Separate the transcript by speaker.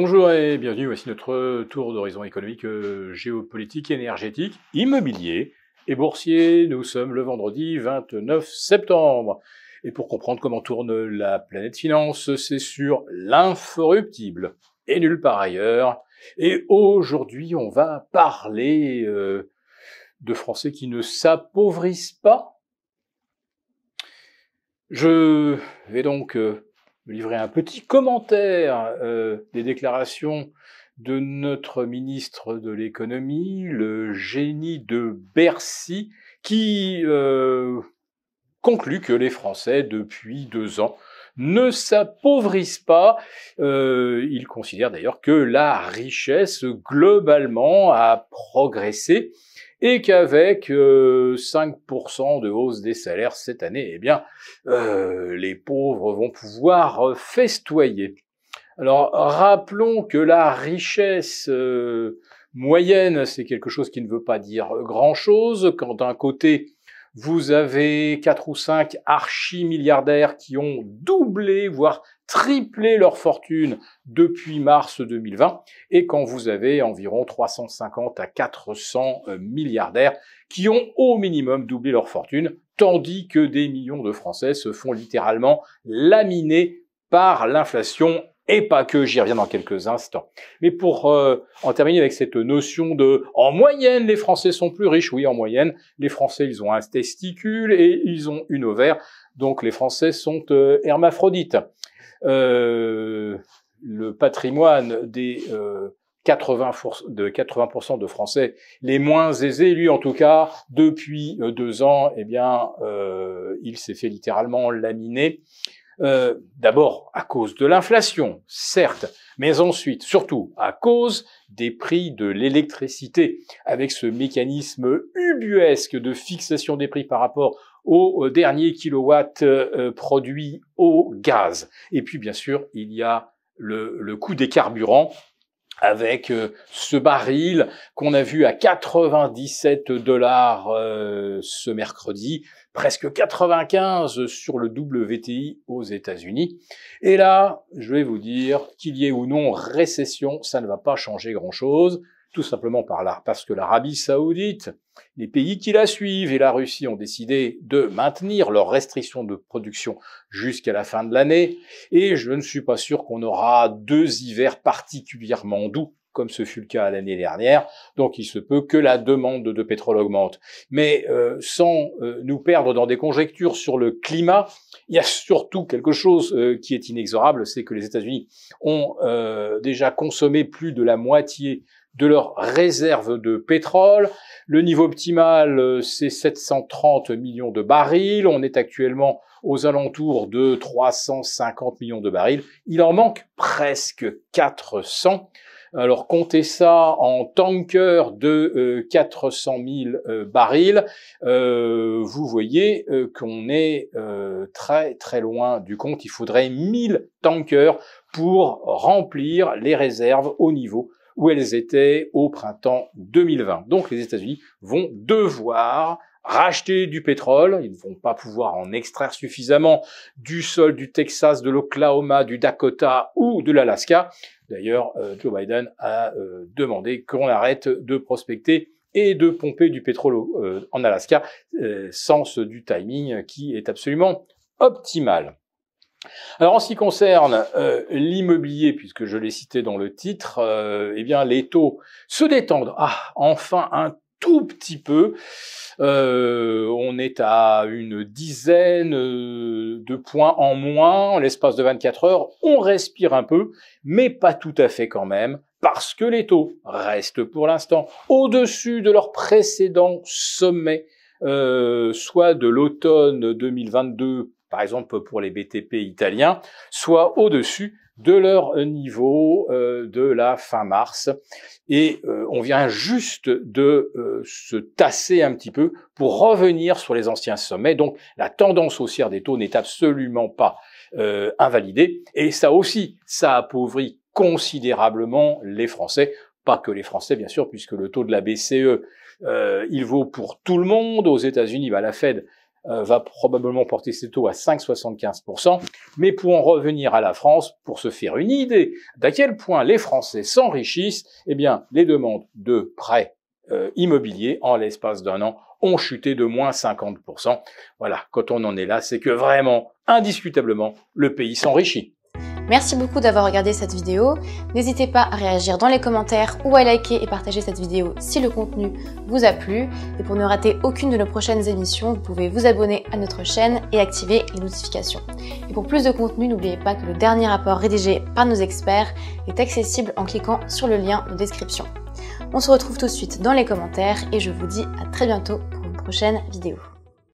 Speaker 1: Bonjour et bienvenue, voici notre tour d'horizon économique, euh, géopolitique, énergétique, immobilier et boursier. Nous sommes le vendredi 29 septembre. Et pour comprendre comment tourne la planète finance, c'est sur l'inforruptible et nulle part ailleurs. Et aujourd'hui, on va parler euh, de Français qui ne s'appauvrissent pas. Je vais donc euh, me livrer un petit commentaire euh, des déclarations de notre ministre de l'économie, le génie de Bercy, qui euh, conclut que les Français, depuis deux ans, ne s'appauvrissent pas. Euh, il considère d'ailleurs que la richesse globalement a progressé et qu'avec 5% euh, de hausse des salaires cette année, eh bien, euh, les pauvres vont pouvoir euh, festoyer. Alors, rappelons que la richesse moyenne, c'est quelque chose qui ne veut pas dire grand-chose. Quand d'un côté, vous avez quatre ou cinq archi-milliardaires qui ont doublé, voire triplé leur fortune depuis mars 2020 et quand vous avez environ 350 à 400 euh, milliardaires qui ont au minimum doublé leur fortune, tandis que des millions de Français se font littéralement laminés par l'inflation et pas que, j'y reviens dans quelques instants. Mais pour euh, en terminer avec cette notion de en moyenne, les Français sont plus riches. Oui, en moyenne, les Français, ils ont un testicule et ils ont une ovaire. Donc les Français sont euh, hermaphrodites. Euh, le patrimoine des 80 euh, de 80% de Français les moins aisés, lui en tout cas, depuis euh, deux ans, eh bien, il s'est fait littéralement laminer. D'abord à cause de l'inflation, certes, mais ensuite, surtout, à cause des prix de l'électricité, avec ce mécanisme ubuesque de fixation des prix par rapport au euh, dernier kilowatt euh, euh, produit au gaz. Et puis bien sûr, il y a le, le coût des carburants avec ce baril qu'on a vu à 97 dollars ce mercredi, presque 95 sur le WTI aux États-Unis. Et là, je vais vous dire qu'il y ait ou non récession, ça ne va pas changer grand-chose tout simplement par là, parce que l'Arabie saoudite, les pays qui la suivent et la Russie ont décidé de maintenir leurs restrictions de production jusqu'à la fin de l'année, et je ne suis pas sûr qu'on aura deux hivers particulièrement doux comme ce fut le cas l'année dernière. Donc il se peut que la demande de pétrole augmente. Mais euh, sans euh, nous perdre dans des conjectures sur le climat, il y a surtout quelque chose euh, qui est inexorable, c'est que les États-Unis ont déjà consommé plus de la moitié de leurs réserves de pétrole. Le niveau optimal, euh, c'est 730 millions de barils. On est actuellement aux alentours de 350 millions de barils. Il en manque presque 400. Alors comptez ça en tanker de 400 euh, 000 euh, barils, vous voyez qu'on est très très loin du compte. Il faudrait 1000 tankers pour remplir les réserves au niveau où elles étaient au printemps 2020. Donc les États-Unis vont devoir racheter du pétrole, ils ne vont pas pouvoir en extraire suffisamment du sol du Texas, de l'Oklahoma, du Dakota ou de l'Alaska. D'ailleurs, euh, Joe Biden a euh, demandé qu'on arrête de prospecter et de pomper du pétrole euh, en Alaska, sens du timing qui est absolument optimal. Alors en ce qui concerne euh, l'immobilier, puisque je l'ai cité dans le titre, euh, eh bien les taux se détendent. Ah, enfin un tout petit peu. Euh, on est à une dizaine de points en moins en l'espace de 24 heures. On respire un peu, mais pas tout à fait quand même, parce que les taux restent pour l'instant au-dessus de leur précédent sommet, soit de l'automne 2022 par exemple pour les BTP italiens, soit au-dessus de leur niveau euh, de la fin mars. Et euh, on vient juste de euh, se tasser un petit peu pour revenir sur les anciens sommets. Donc la tendance haussière des taux n'est absolument pas invalidée. Et ça aussi, ça appauvrit considérablement les Français. Pas que les Français, bien sûr, puisque le taux de la BCE, il vaut pour tout le monde. Aux États-Unis, à bah, la Fed euh, va probablement porter ses taux à 5,75%. Mais pour en revenir à la France, pour se faire une idée d'à quel point les Français s'enrichissent, eh bien, les demandes de prêts euh, immobiliers en l'espace d'un an ont chuté de moins 50%. Voilà, quand on en est là, c'est que vraiment, indiscutablement, le pays s'enrichit. Merci beaucoup d'avoir regardé cette vidéo. N'hésitez pas à réagir dans les commentaires ou à liker et partager cette vidéo si le contenu vous a plu. Et pour ne rater aucune de nos prochaines émissions, vous pouvez vous abonner à notre chaîne et activer les notifications. Et pour plus de contenu, n'oubliez pas que le dernier rapport rédigé par nos experts est accessible en cliquant sur le lien de description. On se retrouve tout de suite dans les commentaires et je vous dis à très bientôt pour une prochaine vidéo.